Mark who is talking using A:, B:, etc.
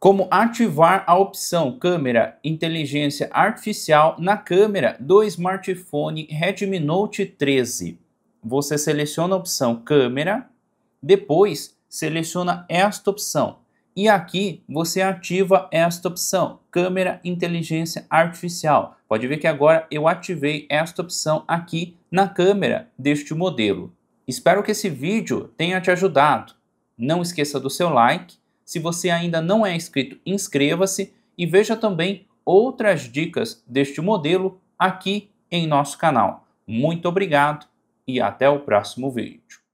A: como ativar a opção Câmera Inteligência Artificial na câmera do smartphone Redmi Note 13. Você seleciona a opção Câmera, depois seleciona esta opção. E aqui você ativa esta opção, Câmera Inteligência Artificial. Pode ver que agora eu ativei esta opção aqui na câmera deste modelo. Espero que esse vídeo tenha te ajudado. Não esqueça do seu like se você ainda não é inscrito, inscreva-se e veja também outras dicas deste modelo aqui em nosso canal. Muito obrigado e até o próximo vídeo.